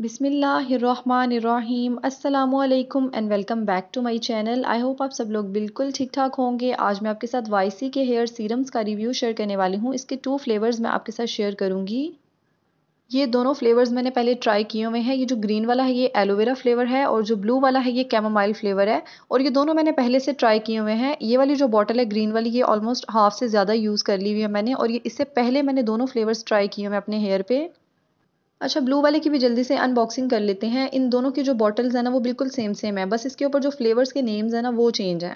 बिसमीम् अल्लाम and welcome back to my channel I hope आप सब लोग बिल्कुल ठीक ठाक होंगे आज मैं आपके साथ वाईसी के हेयर सीरम्स का रिव्यू शेयर करने वाली हूँ इसके टू फ्लेवर्स मैं आपके साथ शेयर करूँगी ये दोनों फ्लेवर्स मैंने पहले ट्राई किए हुए हैं ये जो ग्रीन वाला है ये एलोवेरा फ्लेवर है और जो ब्लू वाला है ये कैमोमाइल फ्लेवर है और ये दोनों मैंने पहले से ट्राई किए हुए हैं ये वाली जो बॉटल है ग्रीन वाली ये ऑलमोस्ट हाफ से ज़्यादा यूज़ कर ली हुई है मैंने और ये इससे पहले मैंने दोनों फ्लेवर्स ट्राई किए हुए हैं अपने हेयर पर अच्छा ब्लू वाले की भी जल्दी से अनबॉक्सिंग कर लेते हैं इन दोनों की जो बॉटल्स हैं ना वो बिल्कुल सेम सेम है बस इसके ऊपर जो फ्लेवर्स के नेम्स हैं ना वो चेंज हैं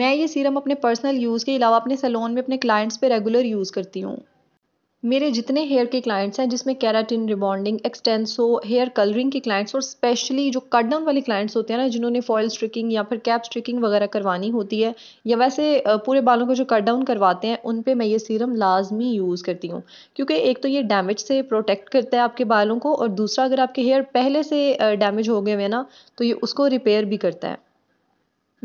मैं ये सीरम अपने पर्सनल यूज़ के अलावा अपने सलोन में अपने क्लाइंट्स पे रेगुलर यूज़ करती हूँ मेरे जितने हेयर के क्लाइंट्स हैं जिसमें keratin rebonding Xtenso hair colouring के क्लाइंट्स और स्पेशली जो कट डाउन वाले क्लाइंट्स होते हैं ना जिन्होंने फॉयल स्ट्रिकिंग या फिर कैप स्ट्रिकिंग वगैरह करवानी होती है या वैसे पूरे बालों को जो कट डाउन करवाते हैं उन पर मैं ये सीरम लाजमी यूज़ करती हूँ क्योंकि एक तो ये डैमेज से प्रोटेक्ट करता है आपके बालों को और दूसरा अगर आपके हेयर पहले से डैमेज हो गए हुए ना तो ये उसको रिपेयर भी करता है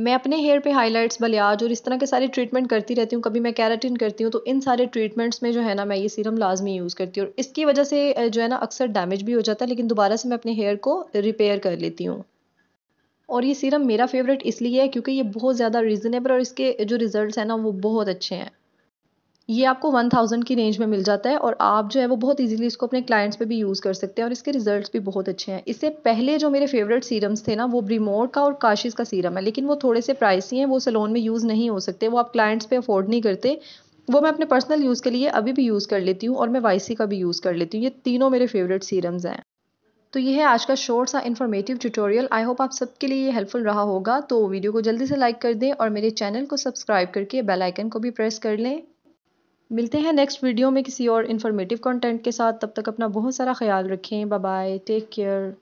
मैं अपने हेयर पे हाइलाइट्स बलियाज और इस तरह के सारे ट्रीटमेंट करती रहती हूँ कभी मैं कैराटिन करती हूँ तो इन सारे ट्रीटमेंट्स में जो है ना मैं ये सीरम लाजमी यूज़ करती हूँ और इसकी वजह से जो है ना अक्सर डैमेज भी हो जाता है लेकिन दोबारा से मैं अपने हेयर को रिपेयर कर लेती हूँ और ये सीरम मेरा फेवरेट इसलिए है क्योंकि ये बहुत ज़्यादा रीज़नेबल और इसके जो रिज़ल्ट हैं ना वो बहुत अच्छे हैं ये आपको 1000 की रेंज में मिल जाता है और आप जो है वो बहुत इजीली इसको अपने क्लाइंट्स पे भी यूज़ कर सकते हैं और इसके रिजल्ट्स भी बहुत अच्छे हैं इससे पहले जो मेरे फेवरेट सीरम्स थे ना वो ब्रीमोर का और काशिश का सीरम है लेकिन वो थोड़े से प्राइसी हैं वो सलोन में यूज़ नहीं हो सकते वो आप क्लाइंट्स पर अफोर्ड नहीं करते वो मैं अपने पर्सनल यूज़ के लिए अभी भी यूज़ कर लेती हूँ और मैं वाइसी का भी यूज़ कर लेती हूँ ये तीनों मेरे फेवरेट सीरम्स हैं तो ये है आज का शॉर्ट सा इन्फॉर्मेटिव ट्यूटोरियल आई होप आप सबके लिए ये हेल्पफुल रहा होगा तो वीडियो को जल्दी से लाइक कर दें और मेरे चैनल को सब्सक्राइब करके बेल आइकन को भी प्रेस कर लें मिलते हैं नेक्स्ट वीडियो में किसी और इन्फॉर्मेटिव कंटेंट के साथ तब तक अपना बहुत सारा ख्याल रखें बाय टेक केयर